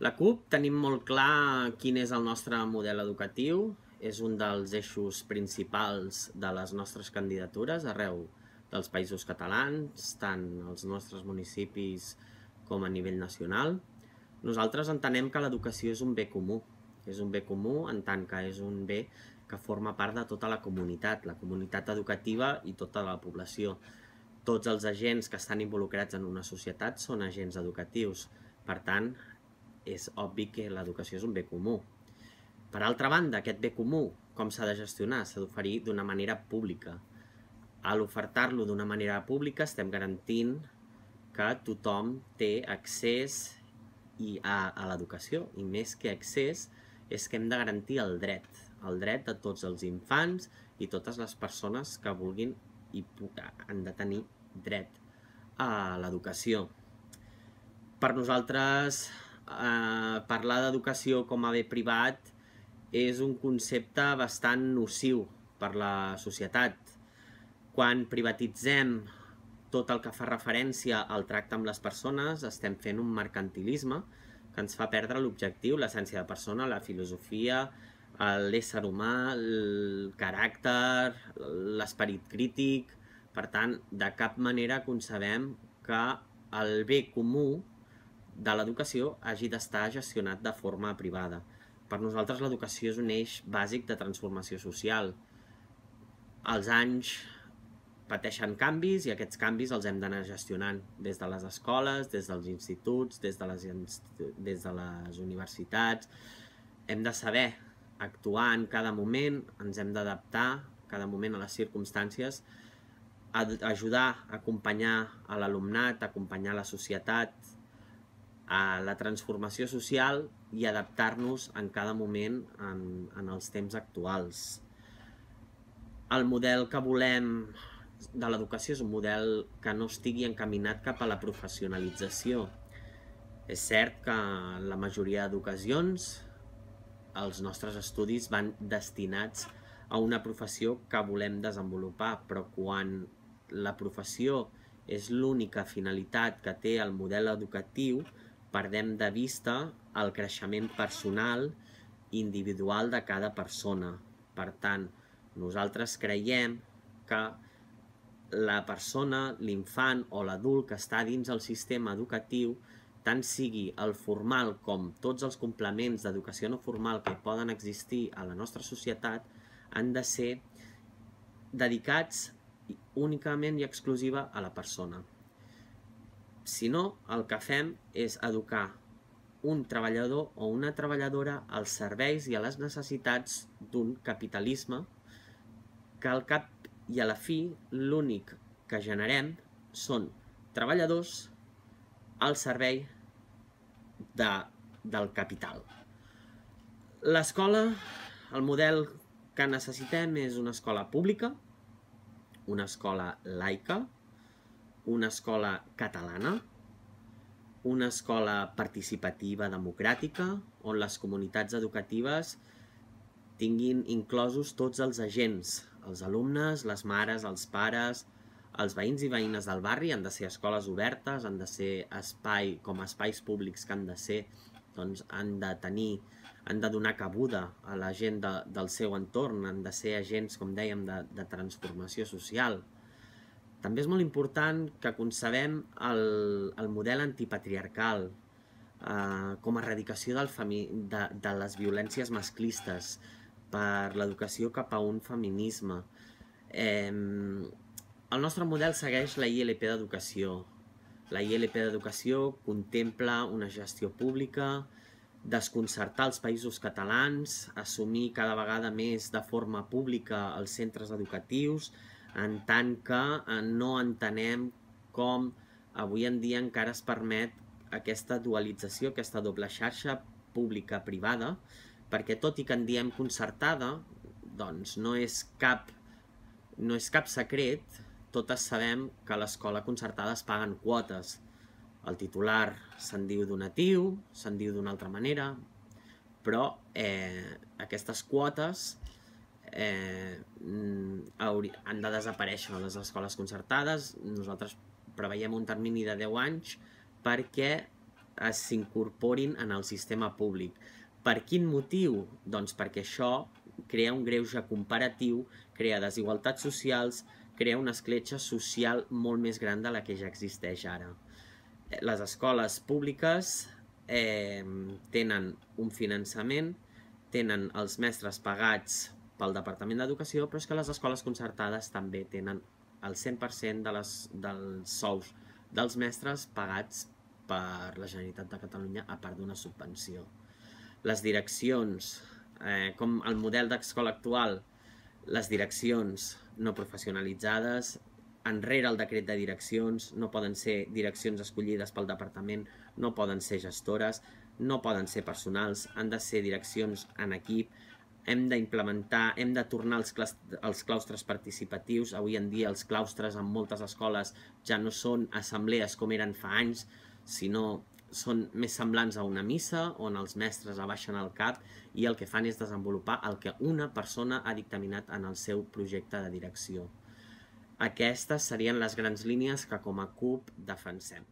La CUP tenim molt clar quin és el nostre model educatiu, és un dels eixos principals de les nostres candidatures arreu dels països catalans, tant als nostres municipis com a nivell nacional. Nosaltres entenem que l'educació és un bé comú, és un bé comú en tant que és un bé que forma part de tota la comunitat, la comunitat educativa i tota la població. Tots els agents que estan involucrats en una societat són agents educatius. Per tant, és obvi que l'educació és un bé comú. Per altra banda, aquest bé comú, com s'ha de gestionar? S'ha d'oferir d'una manera pública. A l'ofertar-lo d'una manera pública estem garantint que tothom té accés i a, a l'educació, i més que accés és que hem de garantir el dret, el dret de tots els infants i totes les persones que vulguin i han de tenir dret a l'educació. Per nosaltres eh, parlar d'educació com a bé privat és un concepte bastant nociu per la societat. Quan privatitzem tot el que fa referència al tracte amb les persones, estem fent un mercantilisme que ens fa perdre l'objectiu, l'essència de persona, la filosofia, l'ésser humà, el caràcter, l'esperit crític... Per tant, de cap manera concebem que el bé comú de l'educació hagi d'estar gestionat de forma privada. Per nosaltres l'educació és un eix bàsic de transformació social. Els anys pateixen canvis i aquests canvis els hem d'anar gestionant des de les escoles, des dels instituts, des de les, des de les universitats. Hem de saber actuar en cada moment, ens hem d'adaptar cada moment a les circumstàncies, a ajudar, a acompanyar a l'alumnat, acompanyar la societat, a la transformació social i adaptar-nos en cada moment en, en els temps actuals. El model que volem de l'educació és un model que no estigui encaminat cap a la professionalització. És cert que en la majoria d'ocasions els nostres estudis van destinats a una professió que volem desenvolupar, però quan la professió és l'única finalitat que té el model educatiu, perdem de vista el creixement personal individual de cada persona. Per tant, nosaltres creiem que la persona, l'infant o l'adult que està dins el sistema educatiu, tant sigui el formal com tots els complements d'educació no formal que poden existir a la nostra societat, han de ser dedicats únicament i exclusiva a la persona. Si no, el que fem és educar un treballador o una treballadora als serveis i a les necessitats d'un capitalisme que al cap i a la fi l'únic que generem són treballadors al servei de, del capital. L'escola, el model que necessitem és una escola pública, una escola laica, una escola catalana, una escola participativa democràtica, on les comunitats educatives tinguin inclosos tots els agents, els alumnes, les mares, els pares, els veïns i veïnes del barri, han de ser escoles obertes, han de ser espai com a espais públics que han de ser, doncs han de tenir, han de donar cabuda a la gent de, del seu entorn, han de ser agents, com dèiem, de, de transformació social, també és molt important que concebem el, el model antipatriarcal eh, com a erradicació del de, de les violències masclistes per l'educació cap a un feminisme. Eh, el nostre model segueix la ILP d'educació. La ILP d'educació contempla una gestió pública, desconcertar els països catalans, assumir cada vegada més de forma pública els centres educatius, en tant que eh, no entenem com avui en dia encara es permet aquesta dualització, aquesta doble xarxa pública-privada, perquè tot i que en diem concertada, doncs no és cap, no és cap secret, totes sabem que a l'escola concertada es paguen quotes. El titular se'n diu donatiu, se'n diu d'una altra manera, però eh, aquestes quotes eh, mm, han de desaparèixer les escoles concertades. Nosaltres preveiem un termini de 10 anys perquè s'incorporin en el sistema públic. Per quin motiu? Doncs perquè això crea un greuge comparatiu, crea desigualtats socials, crea una escletxa social molt més gran de la que ja existeix ara. Les escoles públiques eh, tenen un finançament, tenen els mestres pagats pel Departament d'Educació, però és que les escoles concertades també tenen el 100% de les, dels sous dels mestres pagats per la Generalitat de Catalunya a part d'una subvenció. Les direccions, eh, com el model d'escola actual, les direccions no professionalitzades, enrere el decret de direccions, no poden ser direccions escollides pel departament, no poden ser gestores, no poden ser personals, han de ser direccions en equip, hem d'implementar, hem de tornar els, els claustres participatius. Avui en dia els claustres en moltes escoles ja no són assemblees com eren fa anys, sinó són més semblants a una missa on els mestres abaixen el cap i el que fan és desenvolupar el que una persona ha dictaminat en el seu projecte de direcció. Aquestes serien les grans línies que com a CUP defensem.